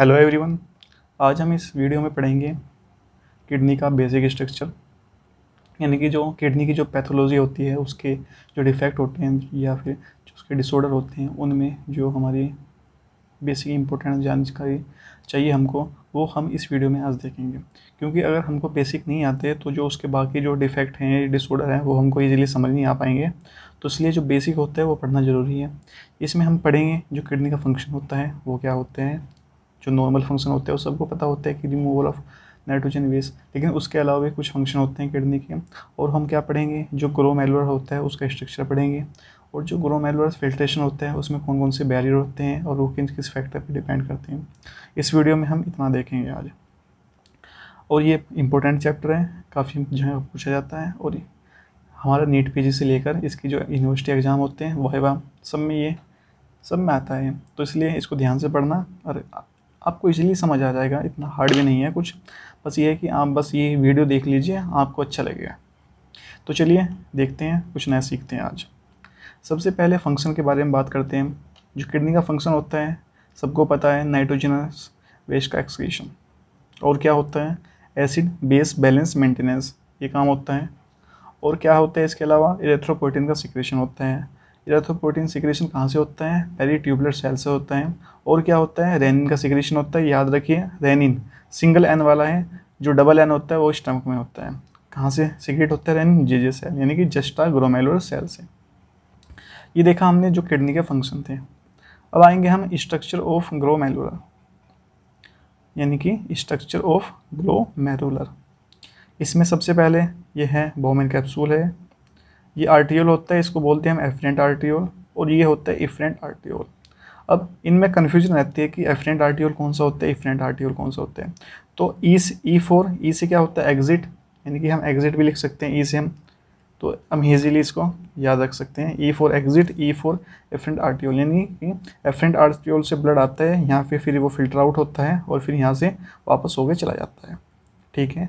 hello everyone आज हम इस वीडियो में पढ़ेंगे किडनी का बेसिक स्ट्रक्चर यानी कि जो किडनी की जो पैथोलॉजी होती है उसके जो डिफेक्ट होते हैं या फिर जो उसके डिसऑर्डर होते हैं उनमें जो हमारी बेसिक इंपॉर्टेंट जानकारी चाहिए हमको वो हम इस वीडियो में आज देखेंगे क्योंकि अगर हमको बेसिक नहीं आते तो जो उसके बाकी जो डिफेक्ट हैं डिसऑर्डर हैं वो हमको ईजिली समझ नहीं आ पाएंगे तो इसलिए जो बेसिक होता है वो पढ़ना ज़रूरी है इसमें हम पढ़ेंगे जो किडनी का फंक्शन होता है वो क्या होते हैं जो नॉर्मल फंक्शन होते हैं वो सबको पता होता है कि रिमूवल ऑफ नाइट्रोजन वेस्ट लेकिन उसके अलावा भी कुछ फंक्शन होते हैं किडनी के और हम क्या पढ़ेंगे जो ग्रोमेलुलर होता है उसका स्ट्रक्चर पढ़ेंगे और जो ग्रोमेलुलर फिल्ट्रेशन होता है उसमें कौन कौन से बैरियर होते हैं और वो किन किस फैक्टर पर डिपेंड करते हैं इस वीडियो में हम इतना देखेंगे आज और ये इंपॉर्टेंट चैप्टर है काफ़ी जो है पूछा जाता है और हमारा नीट पी से लेकर इसकी जो यूनिवर्सिटी एग्ज़ाम होते हैं वाइवा सब में ये सब में आता है तो इसलिए इसको ध्यान से पढ़ना और आपको इजीली समझ आ जाएगा इतना हार्ड भी नहीं है कुछ बस ये है कि आप बस ये वीडियो देख लीजिए आपको अच्छा लगेगा तो चलिए देखते हैं कुछ नया सीखते हैं आज सबसे पहले फंक्शन के बारे में बात करते हैं जो किडनी का फंक्शन होता है सबको पता है नाइट्रोजनस वेस्ट का एक्सक्रीशन और क्या होता है एसिड बेस बैलेंस मेंटेनेंस ये काम होता है और क्या होता है इसके अलावा इलेक्ट्रोप्रोटीन का सिक्रेशन होता है इरेथ्रोपोटिन सिक्रेशन कहाँ से होता है पहली ट्यूबलर सेल से होता है और क्या होता है रेनिन का सिक्रेशन होता है याद रखिए रेनिन सिंगल एन वाला है जो डबल एन होता है वो स्टमक में होता है कहाँ से सिक्रेट होता है रेनिन जे जे सेल यानी कि जस्टा ग्रोमेलोर सेल से ये देखा हमने जो किडनी के फंक्शन थे अब आएंगे हम स्ट्रक्चर ऑफ ग्रोमेलुलर यानी कि स्ट्रक्चर ऑफ ग्रोमेलुलर इसमें सबसे पहले ये है बोमेन कैप्सूल है ये आर्टियोल होता है इसको बोलते हैं हम एफरेंट आर्टियोल और ये होता है इफरेंट आर्टियोल अब इनमें कन्फ्यूजन रहती है कि एफरेंट आर्टियोल कौन सा होता है इफरेंट आर्टियोल कौन सा होता है तो ई ई फोर ई से क्या होता है एग्जिट यानी कि हम एग्जिट भी लिख सकते हैं ई e से हम तो हम ईजिली इसको याद रख सकते हैं E for exit E for efferent arteriole यानी कि एफरेंट आर्टियोल से ब्लड आता है यहाँ पे फिर वो फिल्टर आउट होता है और फिर यहाँ से वापस होके चला जाता है ठीक है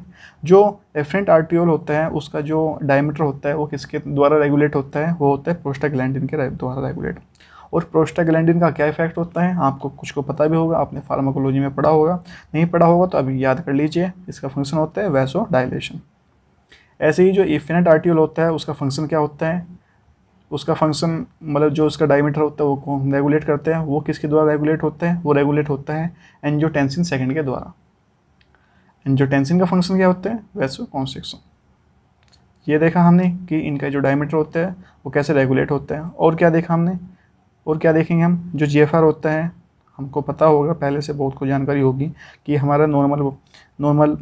जो एफरेंट आर्टियोल होता है उसका जो डायमीटर होता है वो किसके द्वारा रेगुलेट होता है वो होता है प्रोस्टाग्लैंडिन के द्वारा रेगुलेट और प्रोस्टाग्लैंडिन का क्या इफेक्ट होता है आपको कुछ को पता भी होगा आपने फार्माकोलॉजी में पढ़ा होगा नहीं पढ़ा होगा तो अभी याद कर लीजिए इसका फंक्शन होता है वैसो डायलेशन ऐसे ही जो इफिनट आर्टियोल होता है उसका फंक्शन क्या होता है उसका फंक्शन मतलब जो उसका डायमीटर होता है वो रेगुलेट करते हैं वो किसके द्वारा रेगुलेट होता है वो रेगुलेट होता है एनजियोटेंसिन सेकंड के द्वारा एंड जो टेंसिन का फंक्शन क्या होता है वैसो कॉन्स्ट्रिक्शन ये देखा हमने कि इनका जो डायमीटर होता है वो कैसे रेगुलेट होता है और क्या देखा हमने और क्या देखेंगे हम जो जी होता है हमको पता होगा पहले से बहुत कुछ जानकारी होगी कि हमारा नॉर्मल नॉर्मल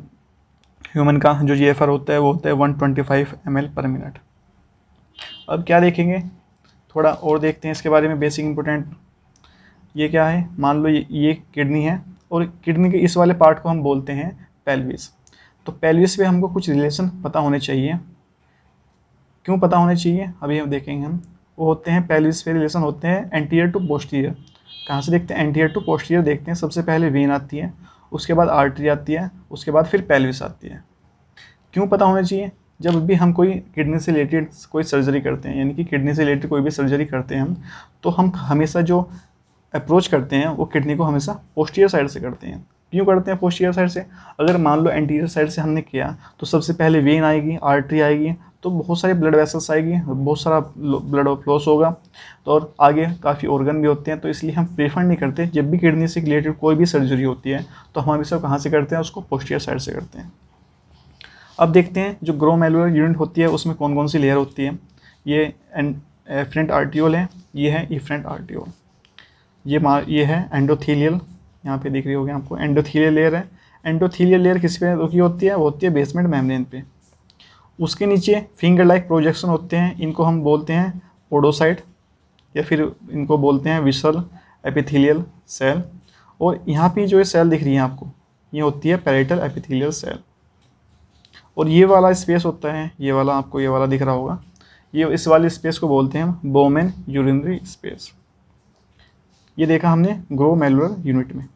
ह्यूमन का जो जी होता है वो होता है one twenty five M L per minute अब क्या देखेंगे थोड़ा और देखते हैं इसके बारे में बेसिक इम्पोर्टेंट ये क्या है मान लो ये, ये किडनी है और किडनी के इस वाले पार्ट को हम बोलते हैं पेल्विस तो पेल्विस पे हमको कुछ रिलेशन पता होने चाहिए क्यों पता होने चाहिए अभी हम देखेंगे हम वो होते हैं पेल्विस पे रिलेशन होते हैं एंटीरियर टू पोस्टीरियर कहाँ से देखते हैं एंटीरियर टू पोस्टीरियर देखते हैं सबसे पहले वेन आती है उसके बाद आर्टरी आती है उसके बाद फिर पेल्विस आती है क्यों पता होना चाहिए जब भी हम कोई किडनी से रिलेटेड कोई सर्जरी करते हैं यानी कि किडनी से रिलेटेड कोई भी सर्जरी करते हैं हम तो हम हमेशा जो अप्रोच करते हैं वो किडनी को हमेशा पोस्टियर साइड से करते हैं क्यों करते हैं पोस्टीरियर साइड से अगर मान लो एंटीरियर साइड से हमने किया तो सबसे पहले वेन आएगी आर्टरी आएगी तो बहुत सारे ब्लड वेसल्स आएगी बहुत सारा ब्लड फ्लोस होगा तो और आगे काफ़ी ऑर्गन भी होते हैं तो इसलिए हम प्रेफर नहीं करते जब भी किडनी से रिलेटेड कोई भी सर्जरी होती है तो हम सब कहाँ से करते हैं उसको पोस्टियर साइड से करते हैं अब देखते हैं जो ग्रो मेलोर यूनिट होती है उसमें कौन कौन सी लेयर होती है ये फ्रंट आर्टियोल है ये है ई फ्रंट आर्टियोल ये ये है एंडोथीलियल यहाँ पे दिख रही होगी आपको एंडोथीलियल लेयर है एंडोथीलियल लेयर किस पे रुकी होती है वो होती है बेसमेंट मेम्ब्रेन पे उसके नीचे फिंगर लाइक प्रोजेक्शन होते हैं इनको हम बोलते हैं पोडोसाइट या फिर इनको बोलते हैं विशल एपिथीलियल सेल और यहाँ पे जो ये सेल दिख रही है आपको ये होती है पैरेटल एपिथीलियल सेल और ये वाला स्पेस होता है ये वाला आपको ये वाला दिख रहा होगा ये इस वाले स्पेस को बोलते हैं हम बोमेन यूरिनरी स्पेस ये देखा हमने ग्रो मेलुलर यूनिट में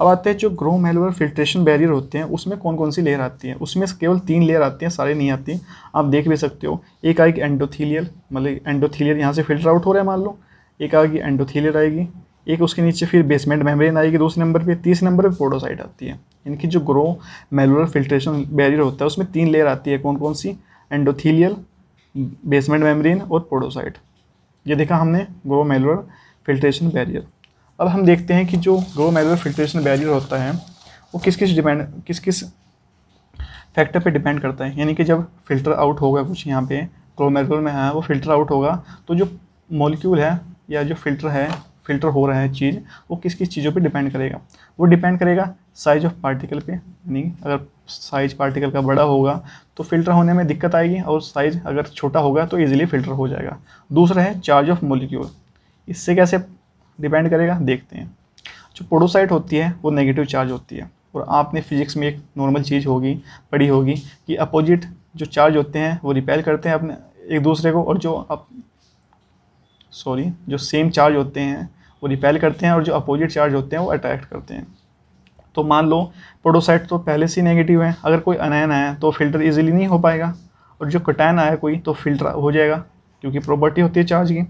अब आते हैं जो ग्रो मेलोर फिल्ट्रेशन बैरियर होते हैं उसमें कौन कौन सी लेयर आती है उसमें केवल तीन लेयर आती हैं सारे नहीं आती आप देख भी सकते हो एक आएगी एंडोथीलियल मतलब एंडोथीलियर यहाँ से फिल्टर आउट हो रहा है मान लो एक आएगी एंडोथीलियर आएगी एक उसके नीचे फिर बेसमेंट मेम्ब्रेन आएगी दूसरे नंबर पे तीसरे नंबर पे पोडोसाइट आती है इनकी जो ग्रो मेलुलर फिल्ट्रेशन बैरियर होता है उसमें तीन लेयर आती है कौन कौन सी एंडोथीलियल बेसमेंट मेम्ब्रेन और पोडोसाइट ये देखा हमने ग्रो मेलुलर फिल्ट्रेशन बैरियर अब हम देखते हैं कि जो ग्रो मैनुअल फिल्ट्रेशन बैरियर होता है वो किस किस डिपेंड किस किस फैक्टर पे डिपेंड करता है यानी कि जब फिल्टर आउट होगा कुछ यहाँ पे क्लोमेजोल में है वो फिल्टर आउट होगा तो जो मॉलिक्यूल है या जो फिल्टर है फिल्टर हो रहा है चीज़ वो किस किस चीज़ों पे डिपेंड करेगा वो डिपेंड करेगा साइज ऑफ पार्टिकल पे यानी अगर साइज पार्टिकल का बड़ा होगा तो फिल्टर होने में दिक्कत आएगी और साइज अगर छोटा होगा तो ईजिली फिल्टर हो जाएगा दूसरा है चार्ज ऑफ मोलिक्यूल इससे कैसे डिपेंड करेगा देखते हैं जो पोडोसाइट होती है वो नेगेटिव चार्ज होती है और आपने फिजिक्स में एक नॉर्मल चीज़ होगी पढ़ी होगी कि अपोजिट जो चार्ज होते हैं वो रिपेल करते हैं अपने एक दूसरे को और जो अप सॉरी जो सेम चार्ज होते हैं वो रिपेल करते हैं और जो अपोजिट चार्ज होते हैं वो अट्रैक्ट करते हैं तो मान लो पोडोसाइट तो पहले से नेगेटिव है अगर कोई अनैन आया तो फिल्टर ईजिली नहीं हो पाएगा और जो कटैन आया कोई तो फिल्टर हो जाएगा क्योंकि प्रॉपर्टी होती है चार्ज की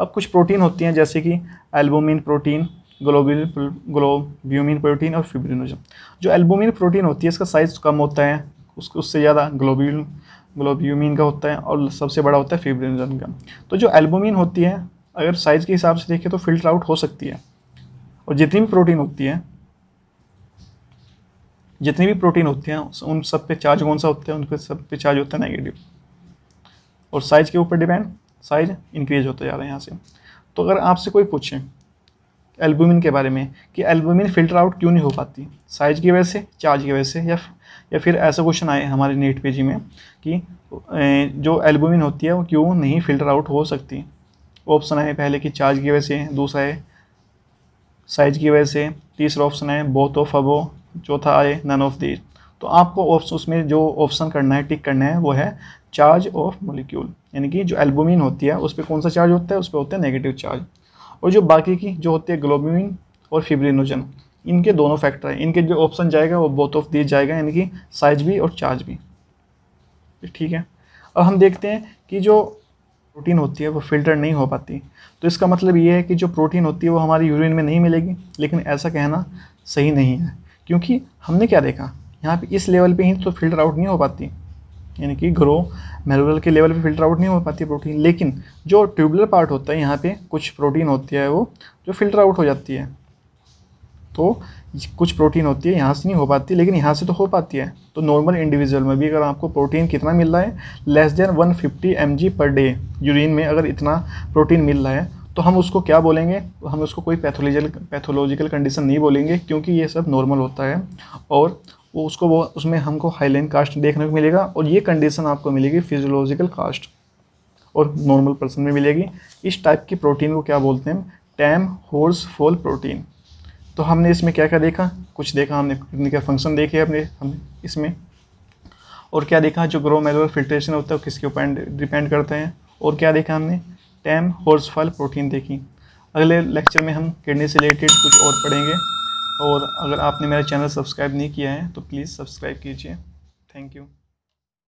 अब कुछ प्रोटीन होती हैं जैसे कि albumin protein globin globulin protein और फिब्रिनोजन जो एल्बोमिन प्रोटीन होती है इसका साइज़ कम होता है उस उससे ज़्यादा ग्लोबिन ग्लोब्यूमिन का होता है और सबसे बड़ा होता है फिब्रिनोजन का तो जो एल्बोमिन होती है अगर साइज़ के हिसाब से देखें तो फिल्टर आउट हो सकती है और जितनी भी प्रोटीन होती है जितनी भी प्रोटीन होती हैं उन सब पे चार्ज कौन सा होता है उन पर सब पे चार्ज होता है नेगेटिव और साइज़ के ऊपर डिपेंड साइज इंक्रीज होते जा रहा है यहाँ से तो अगर आपसे कोई पूछे एल्बुमिन के बारे में कि एल्बुमिन फिल्टर आउट क्यों नहीं हो पाती साइज की वजह से चार्ज की वजह से या या फिर ऐसा क्वेश्चन आए हमारे नेट पेजी में कि जो एल्बुमिन होती है वो क्यों नहीं फिल्टर आउट हो सकती ऑप्शन है पहले कि चार्ज की वजह से दूसरा है साइज की वजह से तीसरा ऑप्शन है बोथ ऑफ अबो चौथा आए नन ऑफ दीज तो आपको उसमें जो ऑप्शन करना है टिक करना है वो है चार्ज ऑफ मोलिक्यूल यानी कि जो एल्बोमिन होती है उस पर कौन सा चार्ज होता है उस पर होता है नेगेटिव चार्ज और जो बाकी की जो होती है ग्लोबिन और फिब्रिनोजन इनके दोनों फैक्टर हैं इनके जो ऑप्शन जाएगा वो बोथ ऑफ दिए जाएगा यानी कि साइज भी और चार्ज भी ठीक है अब हम देखते हैं कि जो प्रोटीन होती है वो फिल्टर नहीं हो पाती तो इसका मतलब ये है कि जो प्रोटीन होती है वो हमारी यूरिन में नहीं मिलेगी लेकिन ऐसा कहना सही नहीं है क्योंकि हमने क्या देखा यहाँ पे इस लेवल पे ही तो फिल्टर आउट नहीं हो पाती यानी कि ग्रो मेलोरल के लेवल पे फिल्टर आउट नहीं हो पाती है प्रोटीन लेकिन जो ट्यूबुलर पार्ट होता है यहाँ पे कुछ प्रोटीन होती है वो जो फिल्टर आउट हो जाती है तो कुछ प्रोटीन होती है यहाँ से नहीं हो पाती लेकिन यहाँ से तो हो पाती है तो नॉर्मल इंडिविजुअल में भी अगर आपको प्रोटीन कितना मिल रहा है less than 150 fifty per day urine में अगर इतना प्रोटीन मिल रहा है तो हम उसको क्या बोलेंगे हम उसको कोई पैथोलॉजिकल पैथोलॉजिकल कंडीशन नहीं बोलेंगे क्योंकि ये सब नॉर्मल होता है और वो उसको वो उसमें हमको हाईलाइन कास्ट देखने को मिलेगा और ये कंडीशन आपको मिलेगी फिजियोलॉजिकल कास्ट और नॉर्मल पर्सन में मिलेगी इस टाइप की प्रोटीन को क्या बोलते हैं टैम होर्स फोल प्रोटीन तो हमने इसमें क्या क्या देखा कुछ देखा हमने किडनी का फंक्शन देखे अपने हम इसमें और क्या देखा जो ग्रो मेलोर फिल्ट्रेशन होता है वो किसके ऊपर डिपेंड करते हैं और क्या देखा हमने टैम होर्सफल प्रोटीन देखी अगले लेक्चर में हम किडनी से रिलेटेड कुछ और पढ़ेंगे और अगर आपने मेरा चैनल सब्सक्राइब नहीं किया है तो प्लीज़ सब्सक्राइब कीजिए थैंक यू